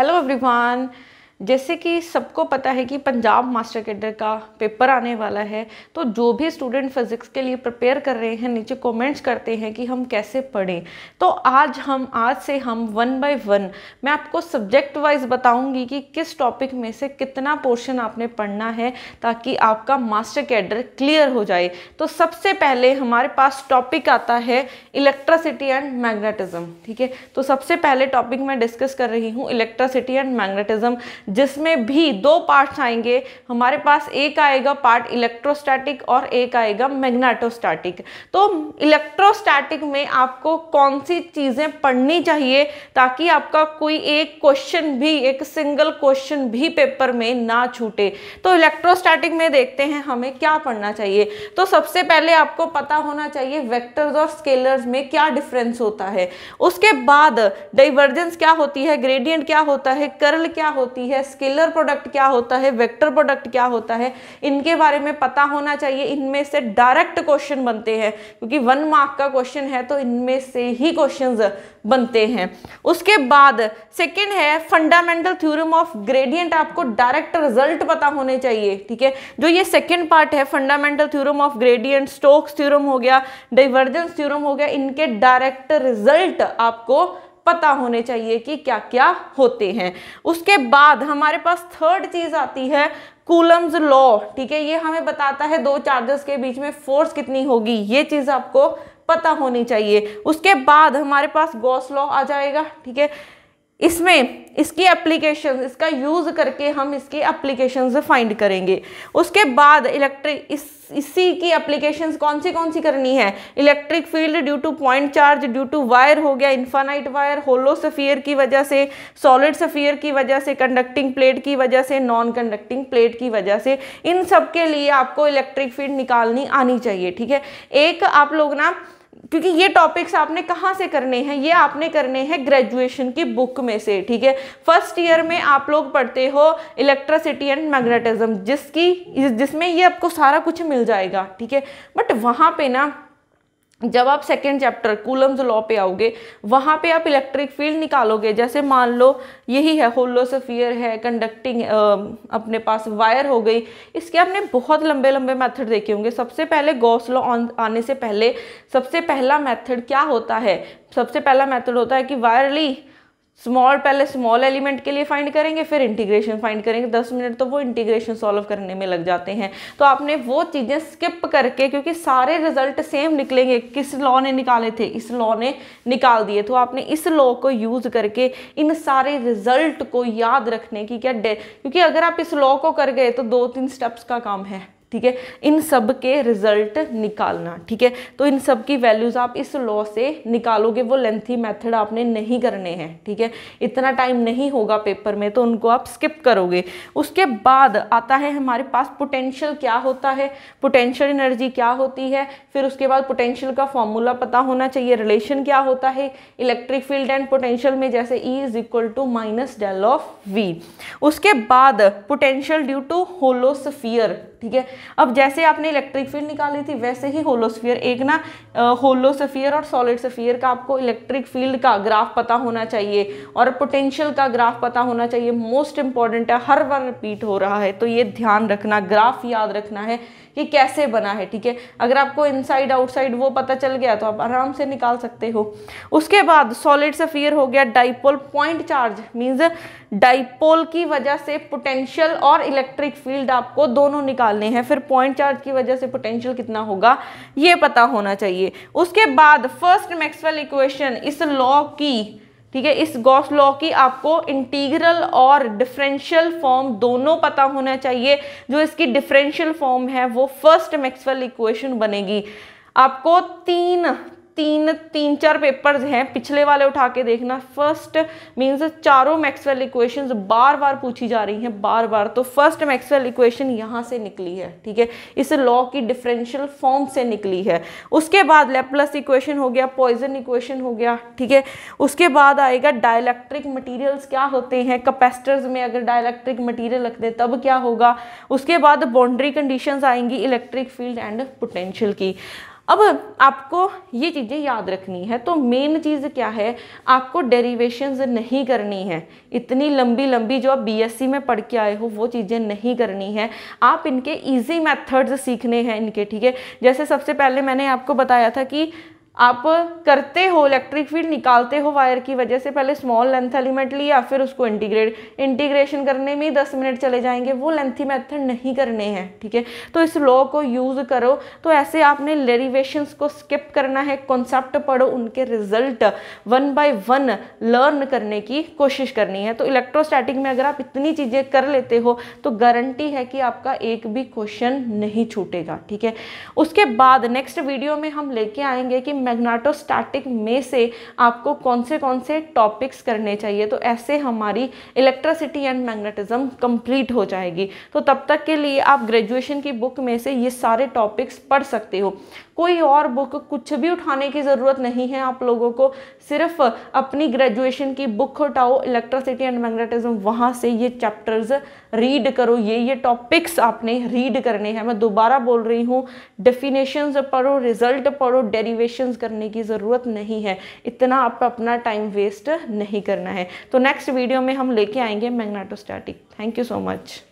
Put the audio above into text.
Hello everyone. जैसे कि सबको पता है कि पंजाब मास्टर कैडर का पेपर आने वाला है तो जो भी स्टूडेंट फिज़िक्स के लिए प्रिपेयर कर रहे हैं नीचे कमेंट्स करते हैं कि हम कैसे पढ़ें तो आज हम आज से हम वन बाय वन मैं आपको सब्जेक्ट वाइज बताऊंगी कि किस टॉपिक में से कितना पोर्शन आपने पढ़ना है ताकि आपका मास्टर कैडर क्लियर हो जाए तो सबसे पहले हमारे पास टॉपिक आता है इलेक्ट्रिसिटी एंड मैग्नेटिज्म ठीक है तो सबसे पहले टॉपिक मैं डिस्कस कर रही हूँ इलेक्ट्रिसिटी एंड मैग्नेटिज्म जिसमें भी दो पार्ट्स आएंगे हमारे पास एक आएगा पार्ट इलेक्ट्रोस्टैटिक और एक आएगा मैग्नेटोस्टैटिक तो इलेक्ट्रोस्टैटिक में आपको कौन सी चीज़ें पढ़नी चाहिए ताकि आपका कोई एक क्वेश्चन भी एक सिंगल क्वेश्चन भी पेपर में ना छूटे तो इलेक्ट्रोस्टैटिक में देखते हैं हमें क्या पढ़ना चाहिए तो सबसे पहले आपको पता होना चाहिए वेक्टर्स और स्केलर्स में क्या डिफरेंस होता है उसके बाद डाइवर्जेंस क्या होती है ग्रेडियंट क्या होता है कर्ल क्या होती है है स्केलर प्रोडक्ट क्या होता है वेक्टर प्रोडक्ट क्या होता है इनके बारे में पता होना चाहिए इनमें से डायरेक्ट क्वेश्चन बनते हैं क्योंकि वन मार्क का क्वेश्चन है तो इनमें से ही क्वेश्चन बनते हैं उसके बाद सेकेंड है फंडामेंटल थ्योरम ऑफ ग्रेडियंट आपको डायरेक्ट रिजल्ट पता होने चाहिए ठीक है जो ये सेकेंड पार्ट है fundamental theorem of gradient Stokes theorem हो गया डाइवर्जेंस थ्योरम हो गया इनके डायरेक्ट रिजल्ट आपको पता होने चाहिए कि क्या क्या होते हैं उसके बाद हमारे पास थर्ड चीज़ आती है कूलम्स लॉ ठीक है ये हमें बताता है दो चार्जेस के बीच में फोर्स कितनी होगी ये चीज़ आपको पता होनी चाहिए उसके बाद हमारे पास गॉस लॉ आ जाएगा ठीक है इसमें इसकी एप्लीकेशन इसका यूज़ करके हम इसकी एप्लीकेशन फाइंड करेंगे उसके बाद इलेक्ट्रिक इस इसी की एप्लीकेशन कौन सी कौन सी करनी है electric field due to point charge due to wire हो गया इन्फानाइट वायर होलो सफ़ियर की वजह से सॉलिड सफ़ियर की वजह से कंडक्टिंग प्लेट की वजह से नॉन कंडक्टिंग प्लेट की वजह से इन सब के लिए आपको इलेक्ट्रिक फील्ड निकालनी आनी चाहिए ठीक है एक आप लोग ना क्योंकि ये टॉपिक्स आपने कहाँ से करने हैं ये आपने करने हैं ग्रेजुएशन की बुक में से ठीक है फर्स्ट ईयर में आप लोग पढ़ते हो इलेक्ट्रिसिटी एंड मैग्नेटिज्म जिसकी जिसमें ये आपको सारा कुछ मिल जाएगा ठीक है बट वहाँ पे ना जब आप सेकेंड चैप्टर कूलम्स लॉ पे आओगे वहाँ पे आप इलेक्ट्रिक फील्ड निकालोगे जैसे मान लो यही है होलोसफियर है कंडक्टिंग अपने पास वायर हो गई इसके आपने बहुत लंबे लंबे मेथड देखे होंगे सबसे पहले गॉस लॉ आने से पहले सबसे पहला मेथड क्या होता है सबसे पहला मेथड होता है कि वायरली स्मॉल पहले स्मॉल एलिमेंट के लिए फाइंड करेंगे फिर इंटीग्रेशन फाइंड करेंगे दस मिनट तो वो इंटीग्रेशन सॉल्व करने में लग जाते हैं तो आपने वो चीज़ें स्किप करके क्योंकि सारे रिजल्ट सेम निकलेंगे किस लॉ ने निकाले थे इस लॉ ने निकाल दिए तो आपने इस लॉ को यूज़ करके इन सारे रिजल्ट को याद रखने की क्या डे क्योंकि अगर आप इस लॉ को कर गए तो दो तीन स्टेप्स का काम है ठीक है इन सब के रिजल्ट निकालना ठीक है तो इन सब की वैल्यूज़ आप इस लॉ से निकालोगे वो लेंथी मेथड आपने नहीं करने हैं ठीक है इतना टाइम नहीं होगा पेपर में तो उनको आप स्किप करोगे उसके बाद आता है हमारे पास पोटेंशियल क्या होता है पोटेंशियल एनर्जी क्या होती है फिर उसके बाद पोटेंशियल का फॉर्मूला पता होना चाहिए रिलेशन क्या होता है इलेक्ट्रिक फील्ड एंड पोटेंशियल में जैसे E is equal to minus del of V उसके बाद पोटेंशियल ड्यू टू होलोसफियर ठीक है अब जैसे आपने इलेक्ट्रिक फील्ड निकाली थी वैसे ही होलोस्फीयर एक ना होलोसफियर और सॉलिड सफियर का आपको इलेक्ट्रिक फील्ड का ग्राफ पता होना चाहिए और पोटेंशियल का ग्राफ पता होना चाहिए मोस्ट इंपॉर्टेंट है हर बार रिपीट हो रहा है तो ये ध्यान रखना ग्राफ याद रखना है कि कैसे बना है ठीक है अगर आपको इनसाइड आउटसाइड वो पता चल गया तो आप आराम से निकाल सकते हो उसके बाद सॉलिड सफियर हो गया dipole point charge means dipole की वजह से पोटेंशियल और इलेक्ट्रिक फील्ड आपको दोनों निकालने हैं फिर पॉइंट चार्ज की वजह से पोटेंशियल कितना होगा ये पता होना चाहिए उसके बाद फर्स्ट मैक्सवेल इक्वेशन इस लॉ की ठीक है इस गॉस लॉ की आपको इंटीग्रल और डिफरेंशियल फॉर्म दोनों पता होना चाहिए जो इसकी डिफरेंशियल फॉर्म है वो फर्स्ट मैक्सवेल इक्वेशन बनेगी आपको तीन तीन तीन चार पेपर्स हैं पिछले वाले उठा के देखना फर्स्ट मीन्स चारों मैक्सवेल इक्वेशंस बार बार पूछी जा रही हैं बार बार तो फर्स्ट मैक्सवेल इक्वेशन यहाँ से निकली है ठीक है इस लॉ की डिफरेंशियल फॉर्म से निकली है उसके बाद लेप्लस इक्वेशन हो गया पॉइजन इक्वेशन हो गया ठीक है उसके बाद आएगा डायलैक्ट्रिक मटीरियल्स क्या होते हैं कपेस्टर्स में अगर डायलैक्ट्रिक मटीरियल रख दें तब क्या होगा उसके बाद बाउंड्री कंडीशन आएंगी इलेक्ट्रिक फील्ड एंड पोटेंशियल की अब आपको ये चीज़ें याद रखनी है तो मेन चीज़ क्या है आपको डेरिवेशंस नहीं करनी है इतनी लंबी लंबी जो आप बीएससी में पढ़ के आए हो वो चीज़ें नहीं करनी है आप इनके इजी मेथड्स सीखने हैं इनके ठीक है जैसे सबसे पहले मैंने आपको बताया था कि आप करते हो इलेक्ट्रिक फील्ड निकालते हो वायर की वजह से पहले स्मॉल लेंथ एलिमेंट लिया फिर उसको इंटीग्रेट इंटीग्रेशन करने में ही दस मिनट चले जाएंगे वो लेंथी मेथड नहीं करने हैं ठीक है थीके? तो इस लॉ को यूज़ करो तो ऐसे आपने लेरीवेशंस को स्किप करना है कॉन्सेप्ट पढ़ो उनके result one by one learn करने की कोशिश करनी है तो इलेक्ट्रोस्टैटिक में अगर आप इतनी चीज़ें कर लेते हो तो गारंटी है कि आपका एक भी क्वेश्चन नहीं छूटेगा ठीक है उसके बाद नेक्स्ट वीडियो में हम लेके आएंगे कि मैग्नाटोस्टैटिक में से आपको कौन से कौन से टॉपिक्स करने चाहिए तो ऐसे हमारी इलेक्ट्रिसिटी एंड मैग्नेटिज्म कंप्लीट हो जाएगी तो तब तक के लिए आप ग्रेजुएशन की बुक में से ये सारे टॉपिक्स पढ़ सकते हो कोई और बुक कुछ भी उठाने की ज़रूरत नहीं है आप लोगों को सिर्फ अपनी ग्रेजुएशन की बुक उठाओ इलेक्ट्रिसिटी एंड मैग्नेटिज्म वहाँ से ये चैप्टर्स रीड करो ये ये टॉपिक्स आपने रीड करने हैं मैं दोबारा बोल रही हूँ डेफिनेशंस पढ़ो रिजल्ट पढ़ो डेरिवेशन क्वेश्चंस करने की ज़रूरत नहीं है इतना आप अपना टाइम वेस्ट नहीं करना है तो नेक्स्ट वीडियो में हम लेके आएंगे magnetostatic thank you so much